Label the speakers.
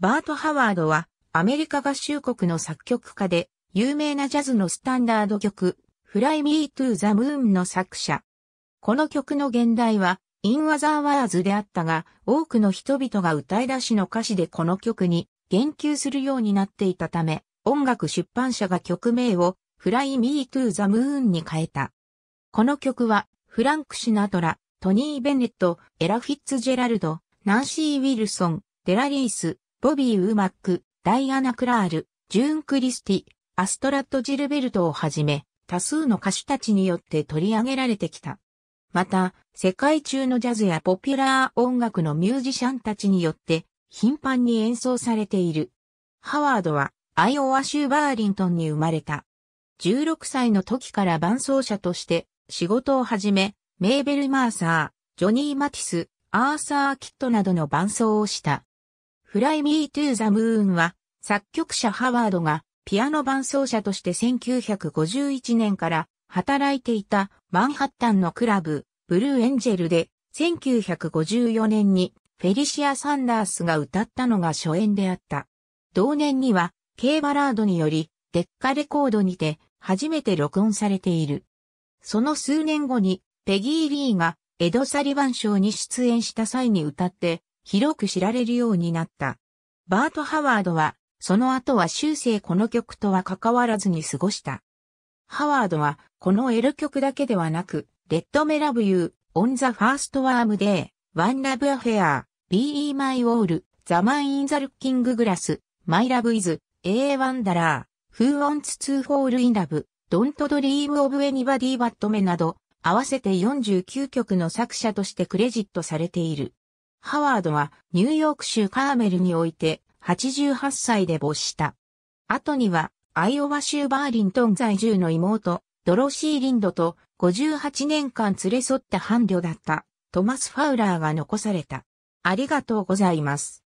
Speaker 1: バート・ハワードは、アメリカ合衆国の作曲家で、有名なジャズのスタンダード曲、Fly Me to the Moon の作者。この曲の現代は、In Other Words であったが、多くの人々が歌い出しの歌詞でこの曲に言及するようになっていたため、音楽出版社が曲名を Fly Me to the Moon に変えた。この曲は、フランク・シナトラ、トニー・ベネット、エラ・フィッツジェラルド、ナンシー・ウィルソン、デラリース、ボビー・ウーマック、ダイアナ・クラール、ジューン・クリスティ、アストラット・ジルベルトをはじめ、多数の歌手たちによって取り上げられてきた。また、世界中のジャズやポピュラー音楽のミュージシャンたちによって頻繁に演奏されている。ハワードはアイオワ州バーリントンに生まれた。16歳の時から伴奏者として仕事を始め、メーベル・マーサー、ジョニー・マティス、アーサー・キットなどの伴奏をした。フライ・ミー・トゥ・ザ・ムーンは、作曲者ハワードが、ピアノ伴奏者として1951年から働いていたマンハッタンのクラブ、ブルーエンジェルで、1954年にフェリシア・サンダースが歌ったのが初演であった。同年には、K バラードにより、デッカレコードにて、初めて録音されている。その数年後に、ペギー・リーが、エド・サリバン賞に出演した際に歌って、広く知られるようになった。バート・ハワードは、その後は終生この曲とは関わらずに過ごした。ハワードは、この L 曲だけではなく、レッドメラブユー、オンザファーストワームデー、ワンラブアフェア、BE マイウォール、ザマンインザルッキンググラス、マイラブイズ、A ワンダラー、フーオンツツーフォールインラブ、ドントドリームオブエニバディバットメなど、合わせて49曲の作者としてクレジットされている。ハワードはニューヨーク州カーメルにおいて88歳で没した。後にはアイオワ州バーリントン在住の妹、ドロシー・リンドと58年間連れ添った伴侶だったトマス・ファウラーが残された。ありがとうございます。